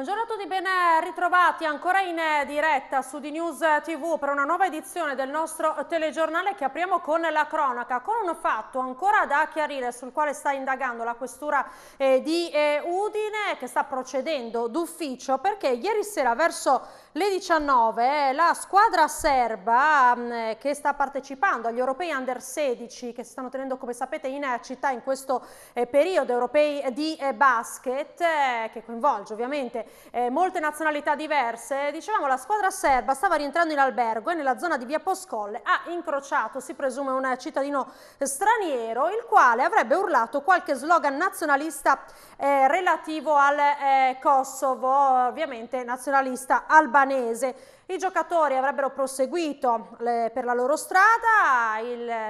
Buongiorno a tutti, ben eh, ritrovati ancora in eh, diretta su di News TV per una nuova edizione del nostro telegiornale che apriamo con la cronaca, con un fatto ancora da chiarire sul quale sta indagando la questura eh, di eh, Udine che sta procedendo d'ufficio perché ieri sera verso le 19 la squadra serba mm, eh, che sta partecipando agli europei under 16 che si stanno tenendo come sapete in città in questo eh, periodo europei di eh, basket che coinvolge ovviamente molte nazionalità diverse dicevamo la squadra serba stava rientrando in albergo e nella zona di via Poscolle ha incrociato si presume un cittadino straniero il quale avrebbe urlato qualche slogan nazionalista relativo al Kosovo ovviamente nazionalista albanese albanese. I giocatori avrebbero proseguito le, per la loro strada,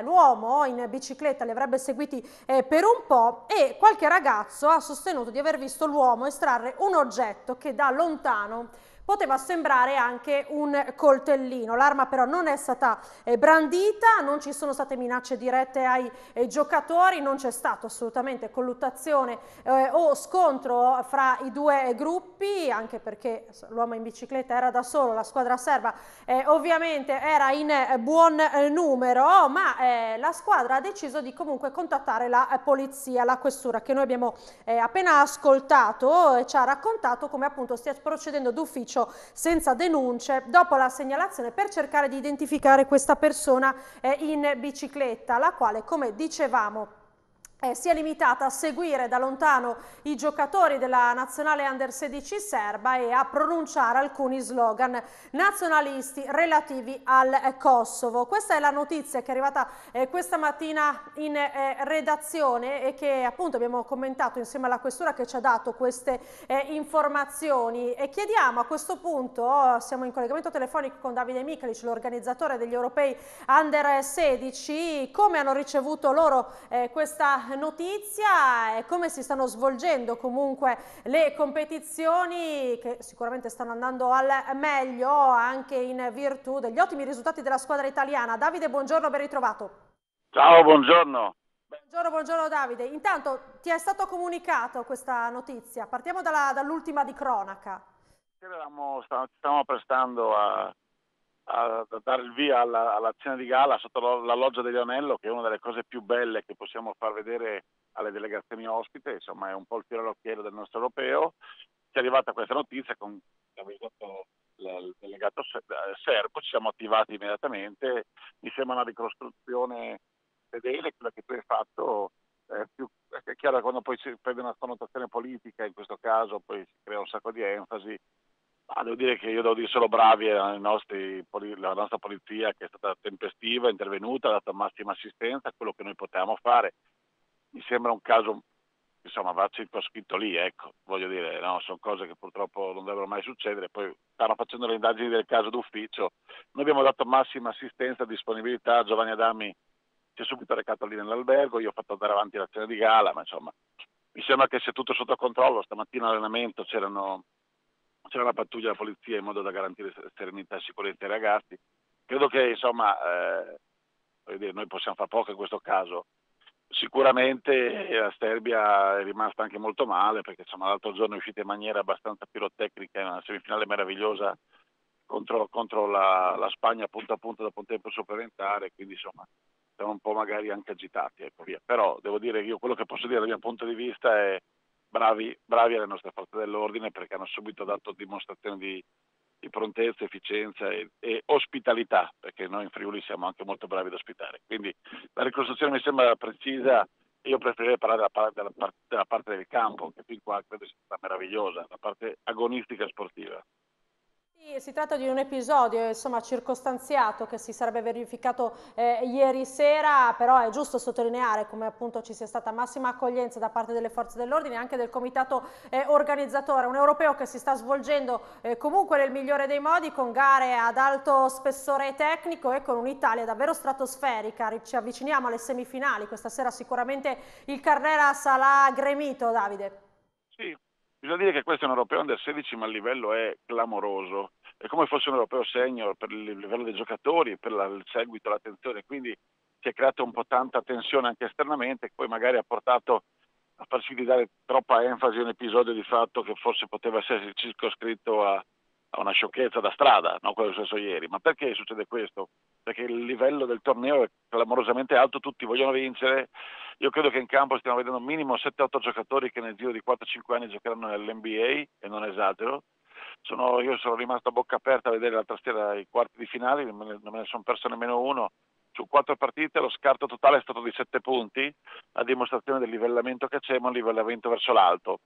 l'uomo in bicicletta li avrebbe seguiti eh, per un po' e qualche ragazzo ha sostenuto di aver visto l'uomo estrarre un oggetto che da lontano poteva sembrare anche un coltellino. L'arma però non è stata eh, brandita, non ci sono state minacce dirette ai eh, giocatori, non c'è stato assolutamente colluttazione eh, o scontro fra i due gruppi, anche perché l'uomo in bicicletta era da solo, la squadra serva eh, ovviamente era in eh, buon numero, ma eh, la squadra ha deciso di comunque contattare la polizia, la questura che noi abbiamo appena ascoltato e ci ha raccontato come appunto stia procedendo d'ufficio ufficio senza denunce dopo la segnalazione per cercare di identificare questa persona eh, in bicicletta, la quale, come dicevamo, eh, si è limitata a seguire da lontano i giocatori della nazionale under 16 serba e a pronunciare alcuni slogan nazionalisti relativi al eh, Kosovo. Questa è la notizia che è arrivata eh, questa mattina in eh, redazione e che appunto abbiamo commentato insieme alla questura che ci ha dato queste eh, informazioni e chiediamo a questo punto, oh, siamo in collegamento telefonico con Davide Michelic, l'organizzatore degli europei under 16, come hanno ricevuto loro eh, questa notizia è come si stanno svolgendo comunque le competizioni che sicuramente stanno andando al meglio anche in virtù degli ottimi risultati della squadra italiana. Davide, buongiorno, ben ritrovato. Ciao, buongiorno. Buongiorno, buongiorno Davide. Intanto ti è stato comunicato questa notizia. Partiamo dalla, dall'ultima di cronaca. Stavamo, stavamo prestando a a, a dare il via alla, alla cena di gala sotto la loggia di Leonello, che è una delle cose più belle che possiamo far vedere alle delegazioni ospite, insomma è un po' il tiro all'occhiello del nostro europeo. Ci è arrivata questa notizia con il delegato eh, serbo, ci siamo attivati immediatamente, mi sembra una ricostruzione fedele, quella che tu hai fatto, è, eh, più, è chiaro che quando poi si prende una connotazione politica, in questo caso poi si crea un sacco di enfasi, Ah, devo dire che io devo dire solo bravi alla nostra polizia che è stata tempestiva, intervenuta, ha dato massima assistenza a quello che noi potevamo fare. Mi sembra un caso, insomma, va circoscritto lì, ecco, voglio dire, no? sono cose che purtroppo non dovrebbero mai succedere, poi stanno facendo le indagini del caso d'ufficio. Noi abbiamo dato massima assistenza e disponibilità, Giovanni Adami si è subito recato lì nell'albergo, io ho fatto andare avanti l'azione di gala, ma insomma, mi sembra che sia tutto sotto controllo, stamattina all'allenamento c'erano c'era la pattuglia della polizia in modo da garantire serenità e sicurezza ai ragazzi. Credo che insomma, eh, dire, noi possiamo fare poco in questo caso. Sicuramente eh, la Serbia è rimasta anche molto male perché insomma, l'altro giorno è uscita in maniera abbastanza pirotecnica in una semifinale meravigliosa contro, contro la, la, Spagna punto a punto dopo un tempo supplementare, quindi insomma siamo un po' magari anche agitati. Ecco, Però devo dire che io quello che posso dire dal mio punto di vista è bravi, bravi alle nostre forze dell'ordine perché hanno subito dato dimostrazione di, di prontezza, efficienza e, e, ospitalità, perché noi in Friuli siamo anche molto bravi ad ospitare. Quindi la ricostruzione mi sembra precisa, io preferirei parlare della, della, della parte del campo, che fin qua credo sia stata meravigliosa, la parte agonistica e sportiva si tratta di un episodio insomma, circostanziato che si sarebbe verificato eh, ieri sera, però è giusto sottolineare come appunto ci sia stata massima accoglienza da parte delle forze dell'ordine e anche del comitato eh, organizzatore, un europeo che si sta svolgendo eh, comunque nel migliore dei modi con gare ad alto spessore tecnico e con un'Italia davvero stratosferica, ci avviciniamo alle semifinali, questa sera sicuramente il Carrera sarà gremito Davide. Sì, Bisogna dire che questo è un europeo under 16 ma il livello è clamoroso è come fosse un europeo senior per il livello dei giocatori, per la, il seguito, l'attenzione, quindi si è creata un po' tanta tensione anche esternamente che poi magari ha portato a farci di dare troppa enfasi a un episodio di fatto che forse poteva essere circoscritto a, a una sciocchezza da strada, no? quello successo ieri. Ma perché succede questo? Perché il livello del torneo è clamorosamente alto, tutti vogliono vincere. Io credo che in campo stiamo vedendo minimo 7-8 giocatori che nel giro di 4-5 anni giocheranno nell'NBA, e non esagero, sono, io sono rimasto a bocca aperta a vedere l'altra sera i quarti di finale, non me ne sono perso nemmeno uno. Su quattro partite lo scarto totale è stato di sette punti, a dimostrazione del livellamento che c'è, ma un livellamento verso l'alto.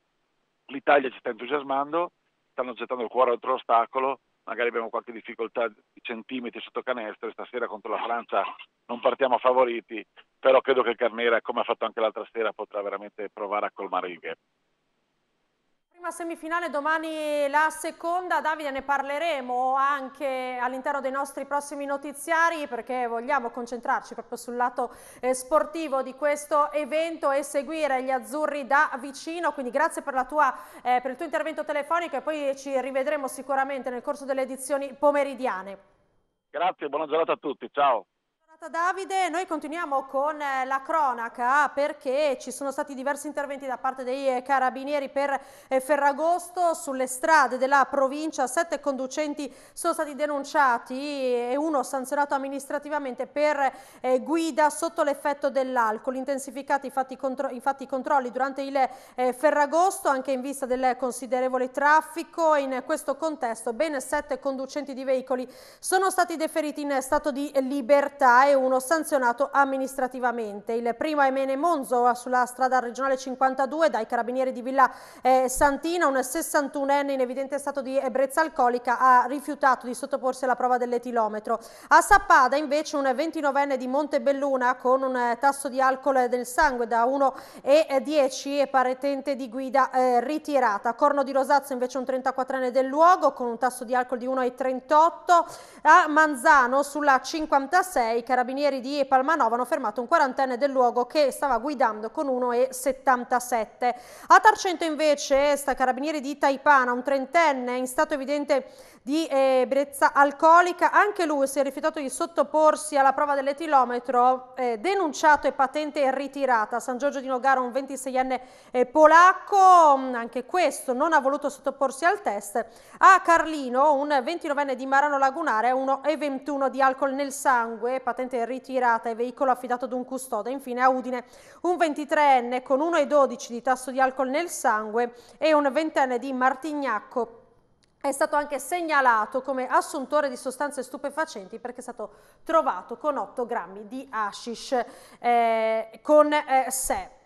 L'Italia ci sta entusiasmando, stanno gettando il cuore oltre l'ostacolo, magari abbiamo qualche difficoltà di centimetri sotto canestro, stasera contro la Francia non partiamo favoriti, però credo che Carnera, come ha fatto anche l'altra sera, potrà veramente provare a colmare il gap. Una semifinale domani la seconda, Davide ne parleremo anche all'interno dei nostri prossimi notiziari perché vogliamo concentrarci proprio sul lato eh, sportivo di questo evento e seguire gli azzurri da vicino, quindi grazie per, tua, eh, per il tuo intervento telefonico e poi ci rivedremo sicuramente nel corso delle edizioni pomeridiane. Grazie, buona giornata a tutti, ciao. Davide, noi continuiamo con eh, la cronaca perché ci sono stati diversi interventi da parte dei eh, carabinieri per eh, Ferragosto sulle strade della provincia, sette conducenti sono stati denunciati e uno sanzionato amministrativamente per guida sotto l'effetto dell'alcol, intensificati infatti i controlli durante il Ferragosto anche in vista del considerevole traffico in questo contesto ben sette conducenti di veicoli sono stati deferiti in stato di libertà e uno sanzionato amministrativamente. Il primo è Mene Monzo sulla strada regionale 52 dai carabinieri di Villa eh, Santina, un 61enne in evidente stato di ebbrezza alcolica ha rifiutato di sottoporsi alla prova dell'etilometro. A Sappada invece un 29enne di Montebelluna con un eh, tasso di alcol del sangue da 1,10 e paretente di guida eh, ritirata. A Corno di Rosazzo invece un 34enne del luogo con un tasso di alcol di 1,38. A Manzano sulla 56 carabinieri carabinieri di Palmanova hanno fermato un quarantenne del luogo che stava guidando con 1,77. A Tarcento invece sta carabinieri di Taipana, un trentenne in stato evidente di eh, alcolica, anche lui si è rifiutato di sottoporsi alla prova dell'etilometro, eh, denunciato e patente ritirata. San Giorgio di Nogaro, un 26enne eh, polacco, mm, anche questo non ha voluto sottoporsi al test. A Carlino, un 29enne di Marano Lagunare, 1,21 di alcol nel sangue, patente ritirata e veicolo affidato ad un custode. Infine a Udine, un 23enne con 1,12 di tasso di alcol nel sangue e un 20enne di Martignacco è stato anche segnalato come assuntore di sostanze stupefacenti perché è stato trovato con 8 grammi di hashish eh, con eh, sé.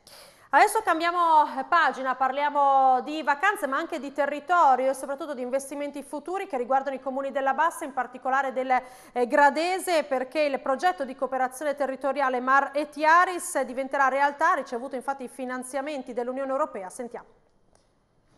Adesso cambiamo eh, pagina, parliamo di vacanze ma anche di territorio e soprattutto di investimenti futuri che riguardano i comuni della Bassa, in particolare del eh, Gradese perché il progetto di cooperazione territoriale Mar Etiaris diventerà realtà, ha ricevuto infatti i finanziamenti dell'Unione Europea. Sentiamo.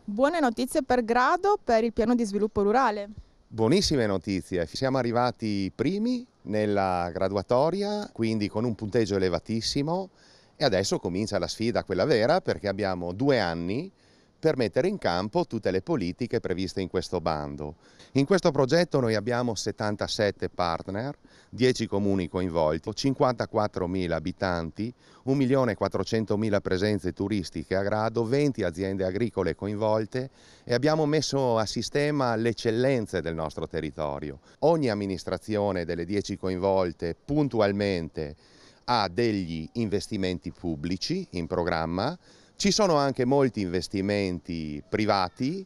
Buone notizie per grado per il piano di sviluppo rurale. Buonissime notizie, siamo arrivati primi nella graduatoria, quindi con un punteggio elevatissimo e adesso comincia la sfida, quella vera, perché abbiamo due anni per mettere in campo tutte le politiche previste in questo bando. In questo progetto noi abbiamo 77 partner 10 comuni coinvolti, 54.000 abitanti, 1.400.000 presenze turistiche a grado, 20 aziende agricole coinvolte e abbiamo messo a sistema le eccellenze del nostro territorio. Ogni amministrazione delle 10 coinvolte puntualmente ha degli investimenti pubblici in programma, ci sono anche molti investimenti privati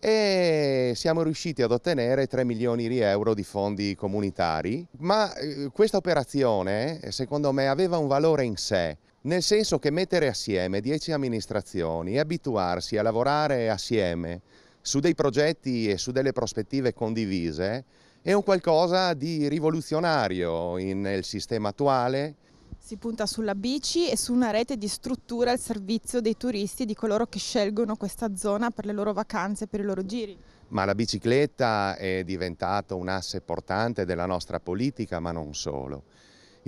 e siamo riusciti ad ottenere 3 milioni di euro di fondi comunitari, ma eh, questa operazione secondo me aveva un valore in sé, nel senso che mettere assieme 10 amministrazioni e abituarsi a lavorare assieme su dei progetti e su delle prospettive condivise è un qualcosa di rivoluzionario nel sistema attuale, si punta sulla bici e su una rete di strutture al servizio dei turisti e di coloro che scelgono questa zona per le loro vacanze, per i loro giri. Ma la bicicletta è diventata un asse portante della nostra politica, ma non solo.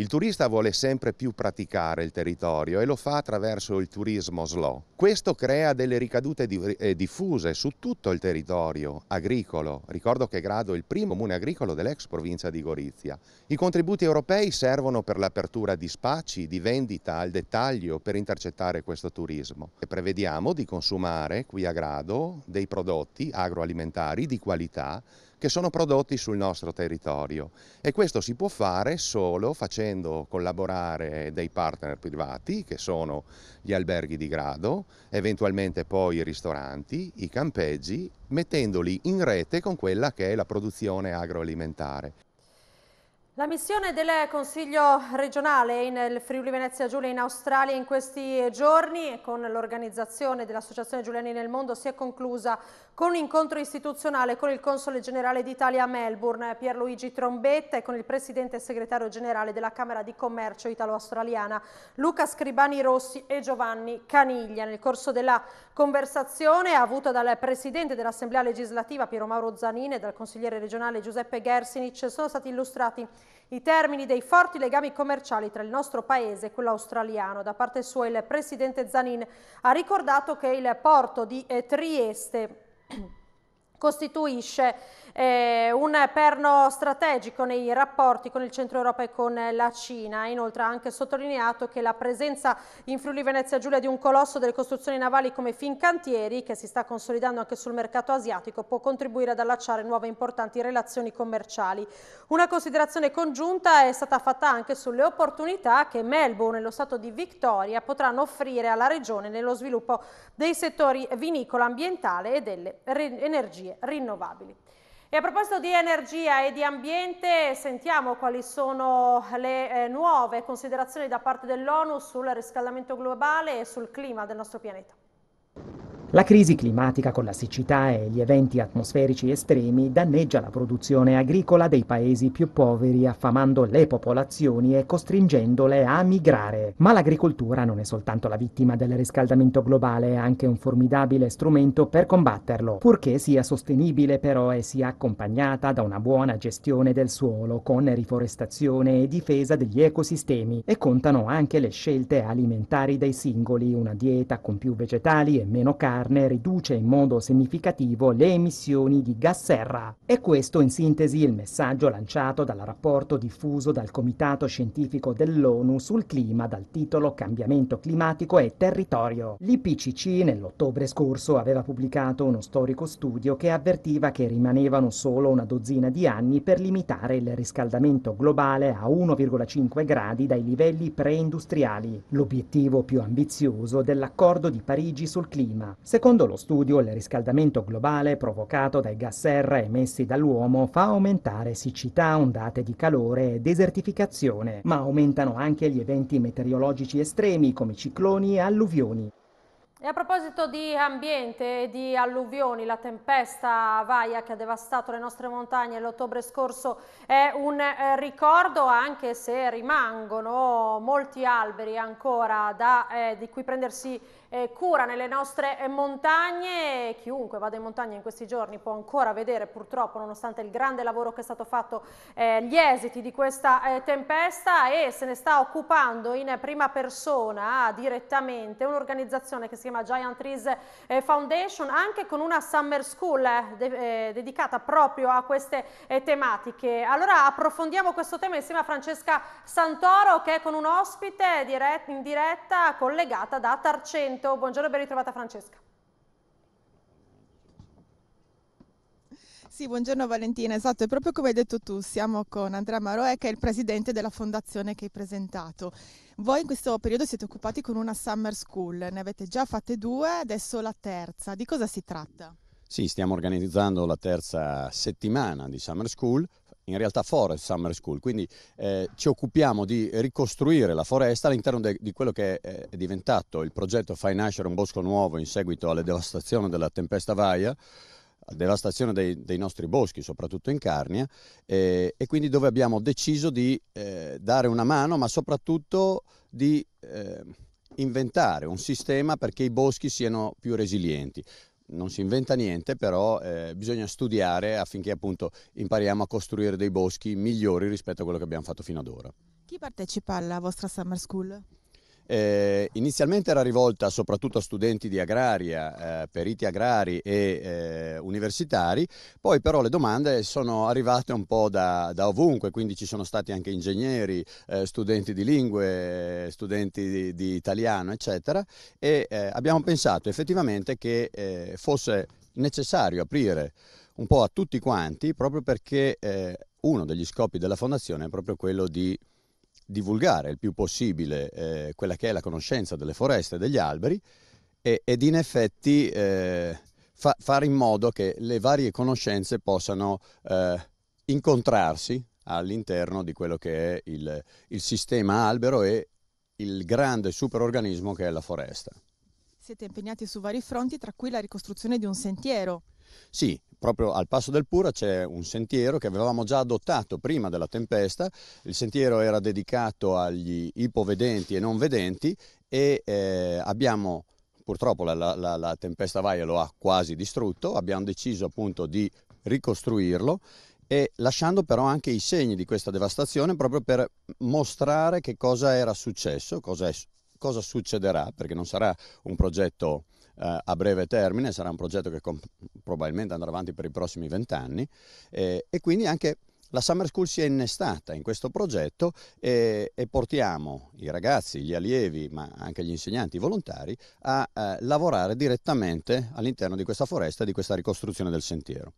Il turista vuole sempre più praticare il territorio e lo fa attraverso il turismo slow. Questo crea delle ricadute eh, diffuse su tutto il territorio agricolo. Ricordo che Grado è il primo comune agricolo dell'ex provincia di Gorizia. I contributi europei servono per l'apertura di spacci, di vendita al dettaglio per intercettare questo turismo. E prevediamo di consumare qui a Grado dei prodotti agroalimentari di qualità che sono prodotti sul nostro territorio e questo si può fare solo facendo collaborare dei partner privati che sono gli alberghi di grado, eventualmente poi i ristoranti, i campeggi, mettendoli in rete con quella che è la produzione agroalimentare. La missione del Consiglio regionale nel Friuli Venezia Giulia in Australia in questi giorni con l'organizzazione dell'Associazione Giuliani nel Mondo si è conclusa con un incontro istituzionale con il Console Generale d'Italia a Melbourne, Pierluigi Trombetta e con il Presidente e Segretario Generale della Camera di Commercio Italo-Australiana, Luca Scribani Rossi e Giovanni Caniglia. Nel corso della Conversazione avuta dal Presidente dell'Assemblea legislativa Piero Mauro Zanin e dal consigliere regionale Giuseppe Gersinic sono stati illustrati i termini dei forti legami commerciali tra il nostro paese e quello australiano. Da parte sua il Presidente Zanin ha ricordato che il porto di eh, Trieste costituisce eh, un perno strategico nei rapporti con il centro Europa e con la Cina. Inoltre ha anche sottolineato che la presenza in Friuli Venezia Giulia di un colosso delle costruzioni navali come Fincantieri, che si sta consolidando anche sul mercato asiatico, può contribuire ad allacciare nuove importanti relazioni commerciali. Una considerazione congiunta è stata fatta anche sulle opportunità che Melbourne e lo Stato di Victoria potranno offrire alla regione nello sviluppo dei settori vinicola, ambientale e delle energie rinnovabili. E a proposito di energia e di ambiente, sentiamo quali sono le eh, nuove considerazioni da parte dell'ONU sul riscaldamento globale e sul clima del nostro pianeta. La crisi climatica con la siccità e gli eventi atmosferici estremi danneggia la produzione agricola dei paesi più poveri, affamando le popolazioni e costringendole a migrare. Ma l'agricoltura non è soltanto la vittima del riscaldamento globale, è anche un formidabile strumento per combatterlo, purché sia sostenibile però e sia accompagnata da una buona gestione del suolo, con riforestazione e difesa degli ecosistemi. E contano anche le scelte alimentari dei singoli, una dieta con più vegetali e meno carne, carne riduce in modo significativo le emissioni di gas serra. E questo in sintesi il messaggio lanciato dal rapporto diffuso dal Comitato Scientifico dell'ONU sul clima dal titolo Cambiamento climatico e territorio. L'IPCC nell'ottobre scorso aveva pubblicato uno storico studio che avvertiva che rimanevano solo una dozzina di anni per limitare il riscaldamento globale a 1,5 gradi dai livelli preindustriali, l'obiettivo più ambizioso dell'accordo di Parigi sul clima. Secondo lo studio, il riscaldamento globale provocato dai gas serra emessi dall'uomo fa aumentare siccità, ondate di calore e desertificazione, ma aumentano anche gli eventi meteorologici estremi come cicloni e alluvioni. E a proposito di ambiente e di alluvioni, la tempesta Vaia che ha devastato le nostre montagne l'ottobre scorso è un eh, ricordo anche se rimangono molti alberi ancora da, eh, di cui prendersi eh, cura nelle nostre eh, montagne. Chiunque vada in montagna in questi giorni può ancora vedere purtroppo, nonostante il grande lavoro che è stato fatto, eh, gli esiti di questa tempesta e se ne sta occupando in prima persona direttamente un'organizzazione che si chiama insieme a Giant Trees eh, Foundation, anche con una summer school eh, de eh, dedicata proprio a queste tematiche. Allora approfondiamo questo tema insieme a Francesca Santoro che è con un ospite dirett in diretta collegata da Tarcento. Buongiorno e ben ritrovata Francesca. Sì, buongiorno Valentina, esatto, è proprio come hai detto tu, siamo con Andrea Maroe eh, che è il presidente della fondazione che hai presentato. Voi in questo periodo siete occupati con una summer school, ne avete già fatte due, adesso la terza, di cosa si tratta? Sì, stiamo organizzando la terza settimana di summer school, in realtà Forest Summer School, quindi eh, ci occupiamo di ricostruire la foresta all'interno di quello che è, è, diventato il progetto Fai nascere un bosco nuovo in seguito alla devastazione della tempesta Vaia, devastazione dei, dei, nostri boschi, soprattutto in Carnia, eh, e quindi dove abbiamo deciso di eh, dare una mano, ma soprattutto di eh, inventare un sistema perché i boschi siano più resilienti. Non si inventa niente, però eh, bisogna studiare affinché appunto impariamo a costruire dei boschi migliori rispetto a quello che abbiamo fatto fino ad ora. Chi partecipa alla vostra Summer School? Eh, inizialmente era rivolta soprattutto a studenti di agraria, eh, periti agrari e eh, universitari, poi però le domande sono arrivate un po' da, da ovunque, quindi ci sono stati anche ingegneri, eh, studenti di lingue, studenti di, di italiano, eccetera, e eh, abbiamo pensato effettivamente che eh, fosse necessario aprire un po' a tutti quanti proprio perché uno degli scopi della fondazione è proprio quello di divulgare il più possibile eh, quella che è la conoscenza delle foreste e degli alberi e, ed in effetti eh, fa, fare in modo che le varie conoscenze possano eh, incontrarsi all'interno di quello che è il, il sistema albero e il grande superorganismo che è la foresta. Siete impegnati su vari fronti, tra cui la ricostruzione di un sentiero. Sì, proprio al passo del Pura c'è un sentiero che avevamo già adottato prima della tempesta, il sentiero era dedicato agli ipovedenti e non vedenti e eh, abbiamo purtroppo la, la, la tempesta Vaia lo ha quasi distrutto, abbiamo deciso appunto di ricostruirlo e lasciando però anche i segni di questa devastazione proprio per mostrare che cosa era successo, cosa, è, cosa succederà, perché non sarà un progetto eh, a breve termine, sarà un progetto che comp- probabilmente andrà avanti per i prossimi vent'anni eh, e quindi anche la Summer School si è innestata in questo progetto e, e, portiamo i ragazzi, gli allievi, ma anche gli insegnanti, i volontari, a eh, lavorare direttamente all'interno di questa foresta e di questa ricostruzione del sentiero.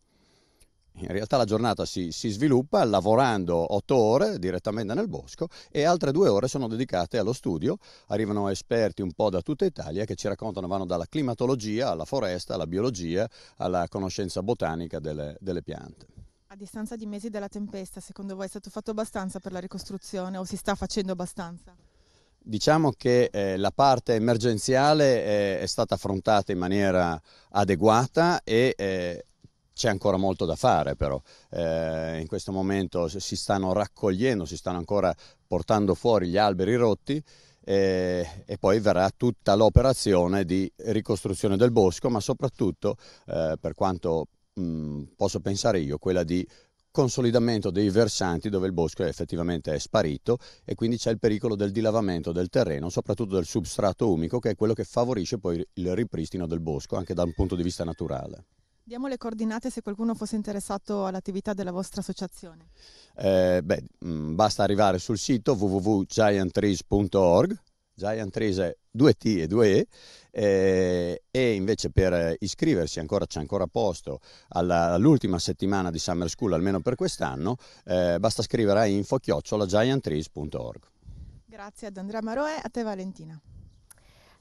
In realtà la giornata si, si, sviluppa lavorando otto ore direttamente nel bosco e altre due ore sono dedicate allo studio. Arrivano esperti un po' da tutta Italia che ci raccontano, vanno dalla climatologia alla foresta, alla biologia, alla conoscenza botanica delle, delle piante. A distanza di mesi dalla tempesta, secondo voi è stato fatto abbastanza per la ricostruzione o si sta facendo abbastanza? Diciamo che eh, la parte emergenziale eh, è stata affrontata in maniera adeguata e eh, c'è ancora molto da fare però, eh, in questo momento si stanno raccogliendo, si stanno ancora portando fuori gli alberi rotti e, eh, e poi verrà tutta l'operazione di ricostruzione del bosco, ma soprattutto, eh, per quanto mh, mm, posso pensare io, quella di consolidamento dei versanti dove il bosco è effettivamente è sparito e quindi c'è il pericolo del dilavamento del terreno, soprattutto del substrato umico, che è quello che favorisce poi il ripristino del bosco anche da un punto di vista naturale. Diamo le coordinate se qualcuno fosse interessato all'attività della vostra associazione. Eh, beh, mh, mm, basta arrivare sul sito www.giantrees.org, Giant è 2T e 2E, eh, e invece per iscriversi ancora c'è ancora posto alla, all'ultima settimana di Summer School, almeno per quest'anno, eh, basta scrivere a info chiocciola giantrees.org. Grazie ad Andrea Maroe, a te Valentina.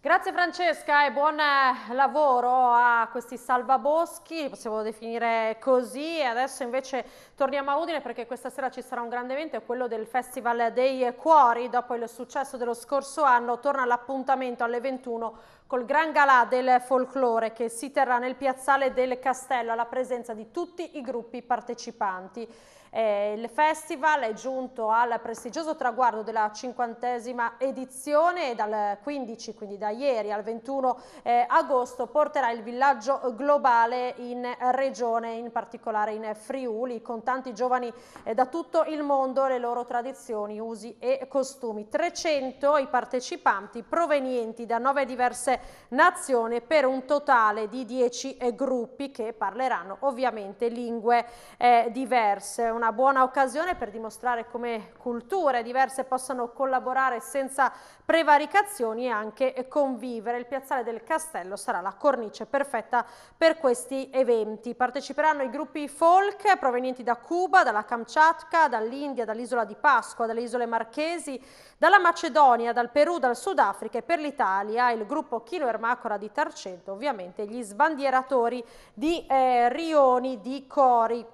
Grazie Francesca e buon eh, lavoro a questi salvaboschi, possiamo definire così. adesso invece torniamo a Udine perché questa sera ci sarà un grande evento, quello del Festival dei Cuori. Dopo il successo dello scorso anno torna l'appuntamento alle 21 col Gran Galà del Folklore che si terrà nel piazzale del Castello alla presenza di tutti i gruppi partecipanti. Eh, il festival è giunto al prestigioso traguardo della cinquantesima edizione e dal 15, quindi da ieri al 21 eh, agosto, porterà il villaggio globale in regione, in particolare in Friuli, con tanti giovani eh, da tutto il mondo, le loro tradizioni, usi e costumi. 300 i partecipanti provenienti da nove diverse nazioni per un totale di 10 gruppi che parleranno ovviamente lingue eh, diverse. Una una buona occasione per dimostrare come culture diverse possano collaborare senza prevaricazioni e anche convivere. Il piazzale del Castello sarà la cornice perfetta per questi eventi. Parteciperanno i gruppi folk provenienti da Cuba, dalla Kamchatka, dall'India, dall'isola di Pasqua, dalle isole Marchesi, dalla Macedonia, dal Perù, dal Sudafrica e per l'Italia il gruppo Chilo Ermacora di Tarcento, ovviamente gli sbandieratori di eh, Rioni di Cori.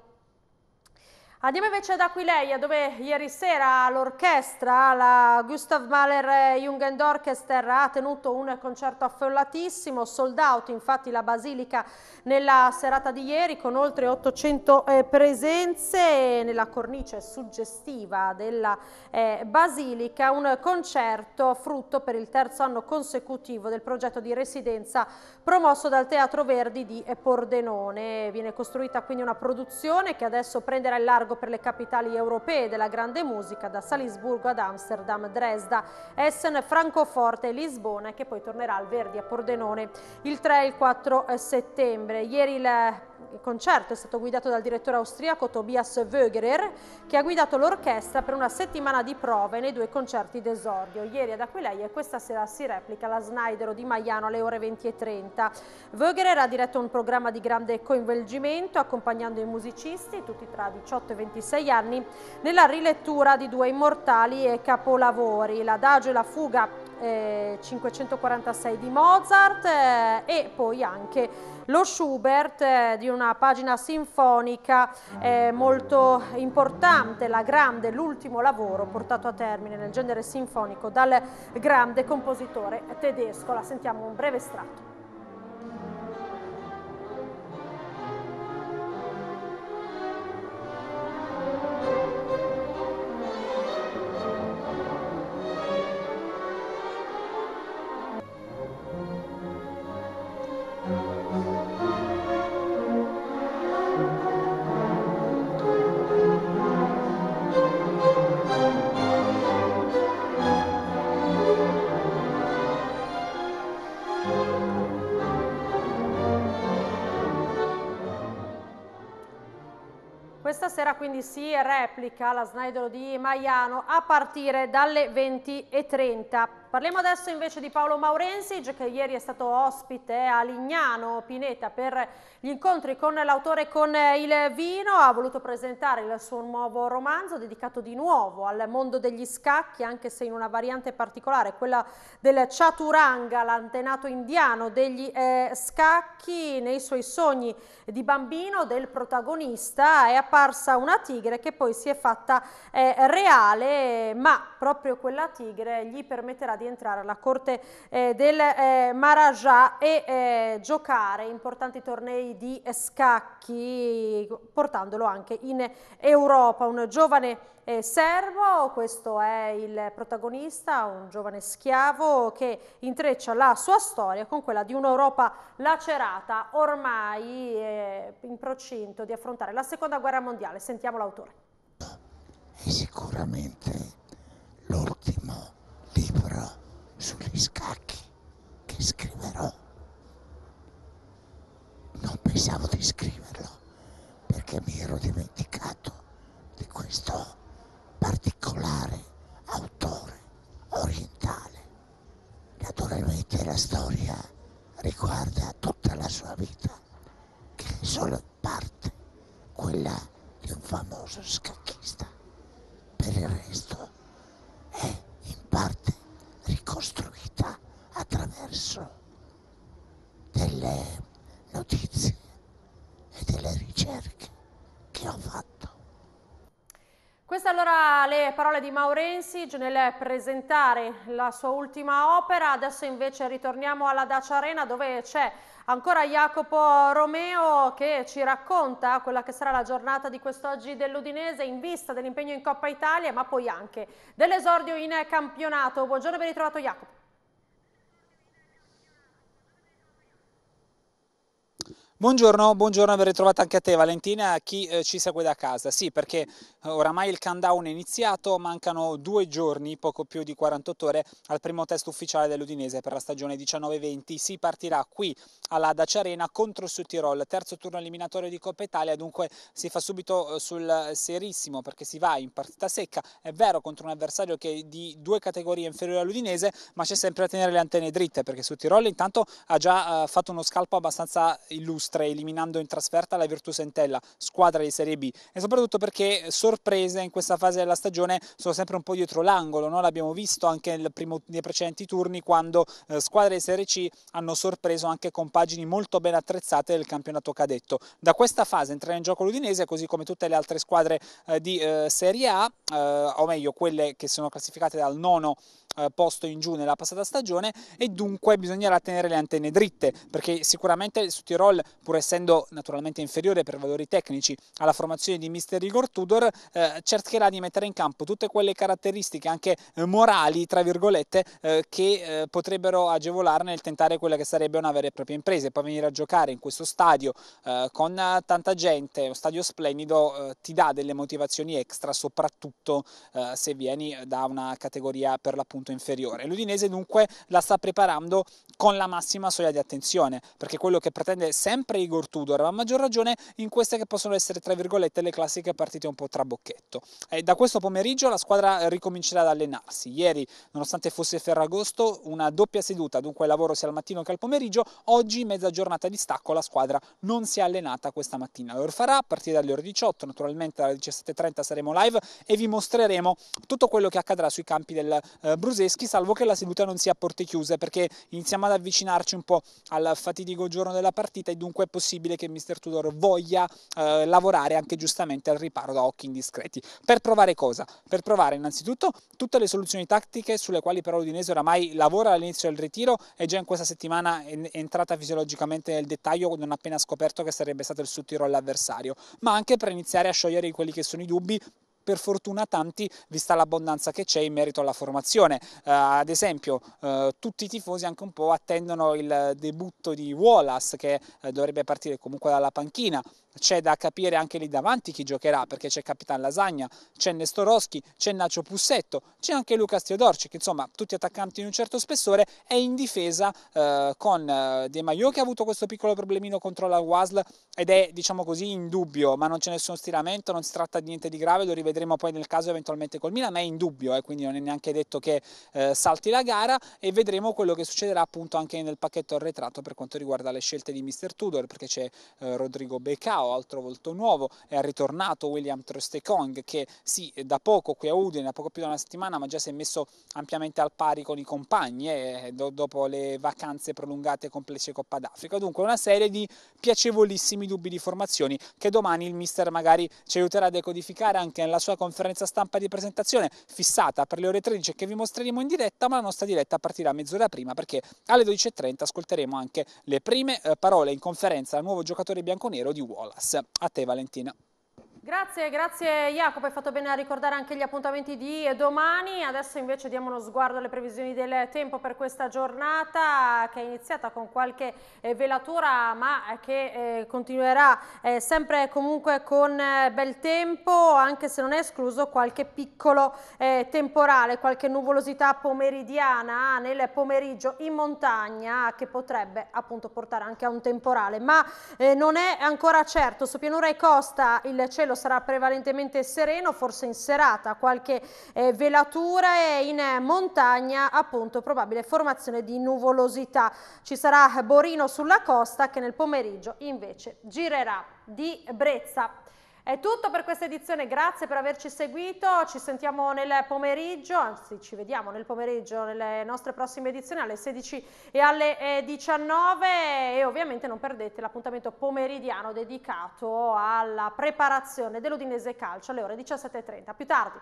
Andiamo ah, invece ad Aquileia dove ieri sera l'orchestra, la Gustav Mahler Jugend Orchestra ha tenuto un concerto affollatissimo, sold out infatti la Basilica nella serata di ieri con oltre 800 eh, presenze nella cornice suggestiva della eh, Basilica, un concerto frutto per il terzo anno consecutivo del progetto di residenza promosso dal Teatro Verdi di Pordenone. Viene costruita quindi una produzione che adesso prenderà il largo allargo per le capitali europee della grande musica da Salisburgo ad Amsterdam, Dresda, Essen, Francoforte e Lisbona che poi tornerà al Verdi a Pordenone il 3 e il 4 eh, settembre. Ieri il il concerto è stato guidato dal direttore austriaco Tobias Wögerer che ha guidato l'orchestra per una settimana di prove nei due concerti d'esordio. Ieri ad Aquileia e questa sera si replica la Snaidero di Maiano alle ore 20.30. Wögerer ha diretto un programma di grande coinvolgimento accompagnando i musicisti, tutti tra 18 e 26 anni, nella rilettura di due immortali e capolavori, l'adagio e la fuga 546 eh, di Mozart eh, e poi anche lo Schubert eh, di una pagina sinfonica molto importante, la grande, l'ultimo lavoro portato a termine nel genere sinfonico dal grande compositore tedesco. La sentiamo un breve estratto. Questa sera quindi si replica la Snaidolo di Maiano a partire dalle 20.30. Parliamo adesso invece di Paolo Maurensic che ieri è stato ospite a Lignano Pineta per gli incontri con l'autore con il vino, ha voluto presentare il suo nuovo romanzo dedicato di nuovo al mondo degli scacchi anche se in una variante particolare, quella del chaturanga, l'antenato indiano degli eh, scacchi nei suoi sogni di bambino del protagonista è apparsa una tigre che poi si è fatta eh, reale ma proprio quella tigre gli permetterà di entrare alla corte eh, del eh, Marajah e eh, giocare importanti tornei di scacchi portandolo anche in Europa. Un giovane eh, serbo, questo è il protagonista, un giovane schiavo che intreccia la sua storia con quella di un'Europa lacerata ormai eh, in procinto di affrontare la seconda guerra mondiale. Sentiamo l'autore. Sicuramente sugli scacchi che scriverò. Non pensavo di scriverlo perché mi ero dimenticato di questo particolare autore orientale. Naturalmente la storia riguarda tutta la sua vita, che è solo in parte quella di un famoso scacchista. Per il resto ricostruita attraverso delle notizie e delle ricerche che ho fatto. Queste allora le parole di Maurensic nel presentare la sua ultima opera, adesso invece ritorniamo alla Dacia Arena dove c'è ancora Jacopo Romeo che ci racconta quella che sarà la giornata di quest'oggi dell'Udinese in vista dell'impegno in Coppa Italia ma poi anche dell'esordio in campionato. Buongiorno e ben ritrovato Jacopo. Buongiorno, buongiorno e ben ritrovata anche a te Valentina, a chi eh, ci segue da casa. Sì, perché eh, oramai il countdown è iniziato, mancano due giorni, poco più di 48 ore, al primo test ufficiale dell'Udinese per la stagione 19-20. Si partirà qui alla Dacia Arena contro su Tirol, terzo turno eliminatorio di Coppa Italia, dunque si fa subito eh, sul serissimo perché si va in partita secca, è vero contro un avversario che è di due categorie inferiore all'Udinese, ma c'è sempre da tenere le antenne dritte perché su Tirol intanto ha già eh, fatto uno scalpo abbastanza illustre nostre eliminando in trasferta la Virtus Entella, squadra di Serie B e soprattutto perché sorprese in questa fase della stagione sono sempre un po' dietro l'angolo, no? l'abbiamo visto anche primo, nei precedenti turni quando eh, squadre di Serie C hanno sorpreso anche con pagini molto ben attrezzate del campionato cadetto. Da questa fase entra in gioco l'Udinese così come tutte le altre squadre eh, di eh, Serie A, eh, o meglio quelle che sono classificate dal nono eh, posto in giù nella passata stagione e dunque bisognerà tenere le antenne dritte perché sicuramente su Tirol pur essendo naturalmente inferiore per valori tecnici alla formazione di mister Igor Tudor, eh, cercherà di mettere in campo tutte quelle caratteristiche anche eh, morali, tra virgolette, eh, che eh, potrebbero agevolarne nel tentare quella che sarebbe una vera e propria impresa. E poi venire a giocare in questo stadio eh, con eh, tanta gente, uno stadio splendido, ti dà delle motivazioni extra, soprattutto se vieni da una categoria per l'appunto inferiore. L'Udinese dunque la sta preparando con la massima soglia di attenzione, perché quello che pretende sempre fare Igor Tudor, a maggior ragione in queste che possono essere, tra virgolette, le classiche partite un po' trabocchetto. E eh, da questo pomeriggio la squadra ricomincerà ad allenarsi. Ieri, nonostante fosse Ferragosto, una doppia seduta, dunque lavoro sia al mattino che al pomeriggio, oggi mezza giornata di stacco la squadra non si è allenata questa mattina. Lo farà a partire dalle ore 18, naturalmente alle 17.30 saremo live e vi mostreremo tutto quello che accadrà sui campi del eh, Bruseschi, salvo che la seduta non sia a porte chiuse perché iniziamo ad avvicinarci un po' al fatidico giorno della partita e dunque comunque è possibile che Mr. Tudor voglia eh, lavorare anche giustamente al riparo da occhi indiscreti. Per provare cosa? Per provare innanzitutto tutte le soluzioni tattiche sulle quali però l'Udinese oramai lavora all'inizio del ritiro e già in questa settimana è entrata fisiologicamente nel dettaglio non appena scoperto che sarebbe stato il suo tiro all'avversario, ma anche per iniziare a sciogliere quelli che sono i dubbi per fortuna tanti, vista l'abbondanza che c'è in merito alla formazione. Eh, ad esempio, eh, tutti i tifosi anche un po' attendono il debutto di Wallace, che eh, dovrebbe partire comunque dalla panchina, c'è da capire anche lì davanti chi giocherà, perché c'è Capitan Lasagna, c'è Nestoroschi, c'è Nacio Pussetto, c'è anche Lucas Teodorci, che insomma tutti attaccanti in un certo spessore, è in difesa eh, con eh, De Maio che ha avuto questo piccolo problemino contro la Wasl ed è diciamo così in dubbio, ma non c'è nessun stiramento, non si tratta di niente di grave, lo rivedremo poi nel caso eventualmente col Milan, ma è in dubbio, eh, quindi non è neanche detto che eh, salti la gara e vedremo quello che succederà appunto anche nel pacchetto arretrato per quanto riguarda le scelte di Mister Tudor, perché c'è eh, Rodrigo Becca Trincao, altro volto nuovo, è ritornato William Trostekong che sì, da poco qui a Udine, da poco più di una settimana, ma già si è messo ampiamente al pari con i compagni eh, dopo le vacanze prolungate con Plece Coppa d'Africa. Dunque una serie di piacevolissimi dubbi di formazioni che domani il mister magari ci aiuterà a decodificare anche nella sua conferenza stampa di presentazione fissata per le ore 13 che vi mostreremo in diretta, ma la nostra diretta partirà mezz'ora prima perché alle 12.30 ascolteremo anche le prime eh, parole in conferenza al nuovo giocatore bianconero di Wall. Palace. A te Valentina. Grazie, grazie Jacopo, hai fatto bene a ricordare anche gli appuntamenti di domani, adesso invece diamo uno sguardo alle previsioni del tempo per questa giornata che è iniziata con qualche eh, velatura ma che eh, continuerà eh, sempre comunque con bel tempo anche se non è escluso qualche piccolo temporale, qualche nuvolosità pomeridiana nel pomeriggio in montagna che potrebbe appunto portare anche a un temporale ma non è ancora certo, su pianura e costa il cielo sarà prevalentemente sereno, forse in serata qualche eh, velatura e in eh, montagna appunto probabile formazione di nuvolosità. Ci sarà Borino sulla costa che nel pomeriggio invece girerà di brezza. È tutto per questa edizione, grazie per averci seguito, ci sentiamo nel pomeriggio, anzi ci vediamo nel pomeriggio nelle nostre prossime edizioni alle 16 e alle 19 eh, e ovviamente non perdete l'appuntamento pomeridiano dedicato alla preparazione dell'Udinese Calcio alle ore 17.30. A più tardi!